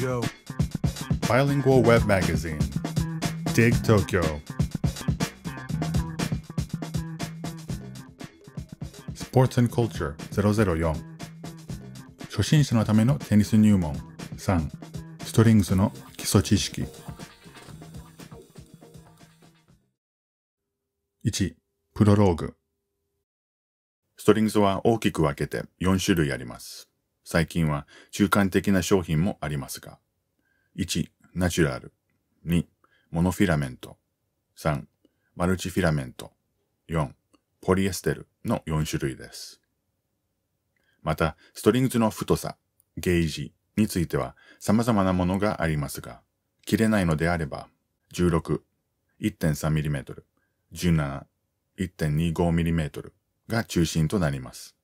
go. Bilingual Web Magazine. Dig Tokyo. Sports and Culture 004初心者のためのテニス入門3ストリングスの基礎知識1プロローグストリングスは大きく分けて4種類あります最近は中間的な商品もありますが、1、ナチュラル、2、モノフィラメント、3、マルチフィラメント、4、ポリエステルの4種類です。また、ストリングズの太さ、ゲージについては様々なものがありますが、切れないのであれば、16、1.3mm、17、1.25mm が中心となります。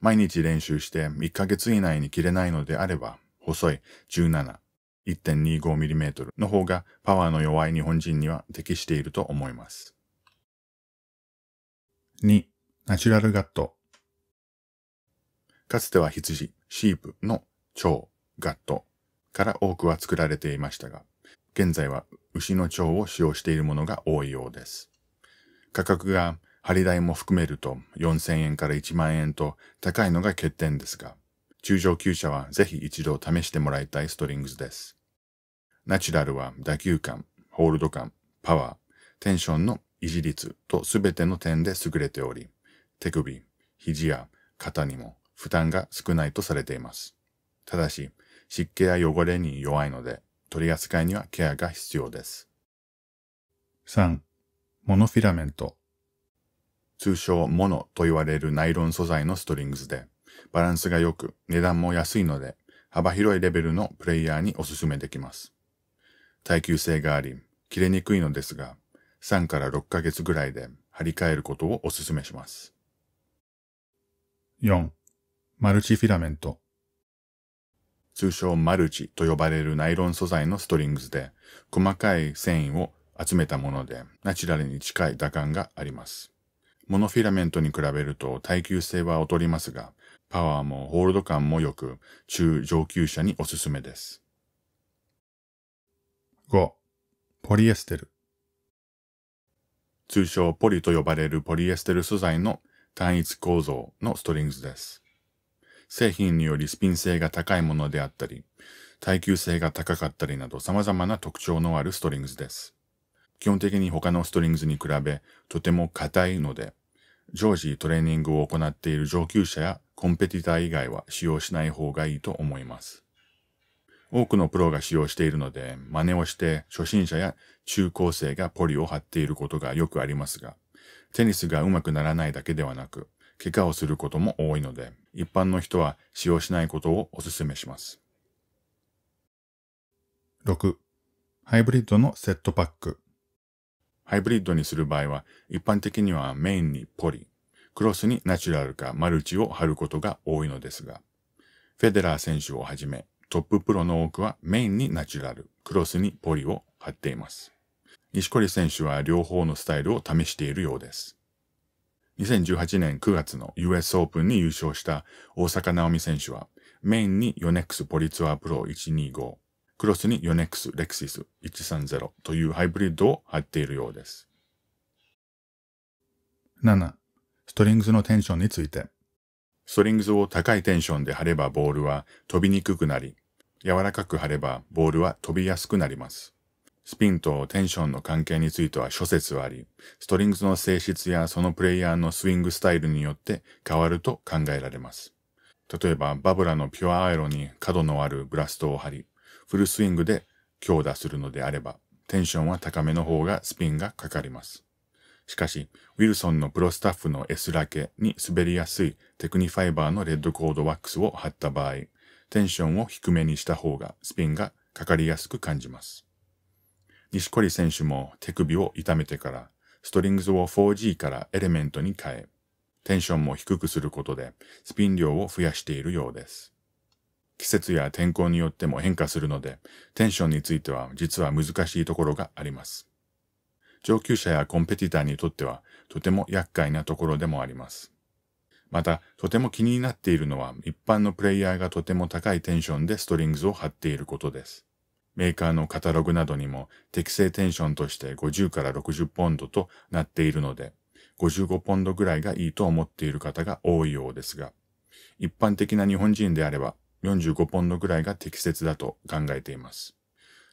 毎日練習して1ヶ月以内に切れないのであれば、細い17、1.25mm の方がパワーの弱い日本人には適していると思います。2. ナチュラルガット。かつては羊、シープの蝶、ガットから多くは作られていましたが、現在は牛の腸を使用しているものが多いようです。価格が張り代も含めると4000円から1万円と高いのが欠点ですが、中上級者はぜひ一度試してもらいたいストリングスです。ナチュラルは打球感、ホールド感、パワー、テンションの維持率とすべての点で優れており、手首、肘や肩にも負担が少ないとされています。ただし、湿気や汚れに弱いので、取り扱いにはケアが必要です。3. モノフィラメント通称モノと言われるナイロン素材のストリングスで、バランスが良く値段も安いので、幅広いレベルのプレイヤーにおすすめできます。耐久性があり、切れにくいのですが、3から6ヶ月ぐらいで張り替えることをおすすめします。4. マルチフィラメント。通称マルチと呼ばれるナイロン素材のストリングスで、細かい繊維を集めたもので、ナチュラルに近い打感があります。モノフィラメントに比べると耐久性は劣りますが、パワーもホールド感も良く、中上級者におすすめです。5. ポリエステル。通称ポリと呼ばれるポリエステル素材の単一構造のストリングスです。製品によりスピン性が高いものであったり、耐久性が高かったりなど様々な特徴のあるストリングスです。基本的に他のストリングスに比べとても硬いので常時トレーニングを行っている上級者やコンペティター以外は使用しない方がいいと思います。多くのプロが使用しているので、真似をして初心者や中高生がポリを張っていることがよくありますが、テニスが上手くならないだけではなく、怪我をすることも多いので、一般の人は使用しないことをお勧めします。6. ハイブリッドのセットパック。ハイブリッドにする場合は、一般的にはメインにポリ、クロスにナチュラルかマルチを貼ることが多いのですが、フェデラー選手をはじめ、トッププロの多くはメインにナチュラル、クロスにポリを貼っています。錦織選手は両方のスタイルを試しているようです。2018年9月の US オープンに優勝した大坂なおみ選手は、メインにヨネックスポリツアープロ125、クロスにクス、レクシス130というハイブリッドを張っているようです。7. ストリングスのテンションについて。ストリングスを高いテンションで貼ればボールは飛びにくくなり、柔らかく貼ればボールは飛びやすくなります。スピンとテンションの関係については諸説あり、ストリングスの性質やそのプレイヤーのスイングスタイルによって変わると考えられます。例えば、バブラのピュアアイロンに角のあるブラストを貼り、フルスイングで強打するのであれば、テンションは高めの方がスピンがかかります。しかし、ウィルソンのプロスタッフの S ラケに滑りやすいテクニファイバーのレッドコードワックスを貼った場合、テンションを低めにした方がスピンがかかりやすく感じます。西堀選手も手首を痛めてから、ストリングスを 4G からエレメントに変え、テンションも低くすることでスピン量を増やしているようです。季節や天候によっても変化するので、テンションについては実は難しいところがあります。上級者やコンペティターにとってはとても厄介なところでもあります。また、とても気になっているのは一般のプレイヤーがとても高いテンションでストリングスを張っていることです。メーカーのカタログなどにも適正テンションとして50から60ポンドとなっているので、55ポンドぐらいがいいと思っている方が多いようですが、一般的な日本人であれば45ポンドぐらいが適切だと考えています。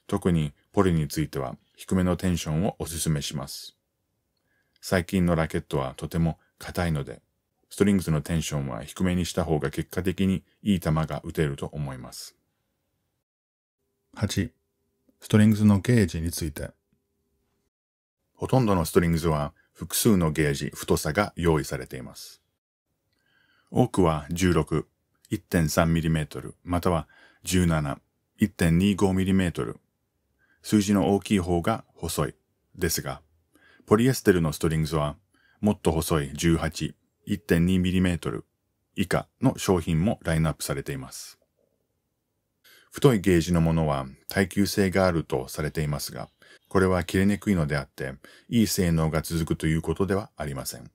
特にポリについては低めのテンションをお勧めします。最近のラケットはとても硬いので、ストリングスのテンションは低めにした方が結果的にいい球が打てると思います。8. ストリングスのゲージについて。ほとんどのストリングスは複数のゲージ、太さが用意されています。多くは16、1.3mm または 17.125mm 数字の大きい方が細いですが、ポリエステルのストリングスはもっと細い 18.1.2mm 以下の商品もラインナップされています。太いゲージのものは耐久性があるとされていますが、これは切れにくいのであって、いい性能が続くということではありません。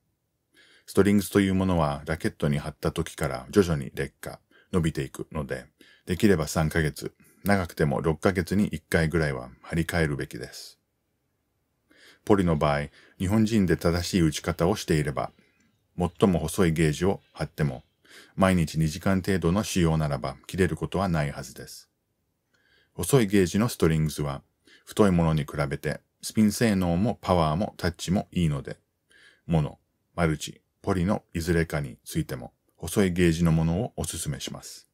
ストリングスというものはラケットに貼った時から徐々に劣化、伸びていくので、できれば3ヶ月、長くても6ヶ月に1回ぐらいは張り替えるべきです。ポリの場合、日本人で正しい打ち方をしていれば、最も細いゲージを貼っても、毎日2時間程度の使用ならば切れることはないはずです。細いゲージのストリングスは、太いものに比べて、スピン性能もパワーもタッチもいいので、モノ、マルチ、ポリのいずれかについても細いゲージのものをお勧めします。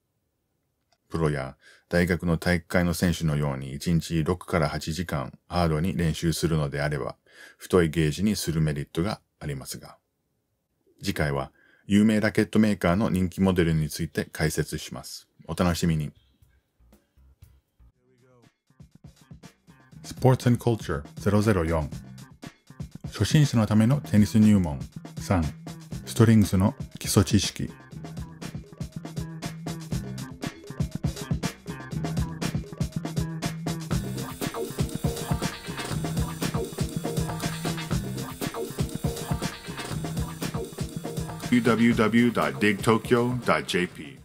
プロや大学の体育会の選手のように1日6から8時間ハードに練習するのであれば、太いゲージにするメリットがありますが。次回は有名ラケットメーカーの人気モデルについて解説します。お楽しみに。Sports and Culture 004初心者のためのテニス入門3トリングスの基礎知識 www.digtokyo.jp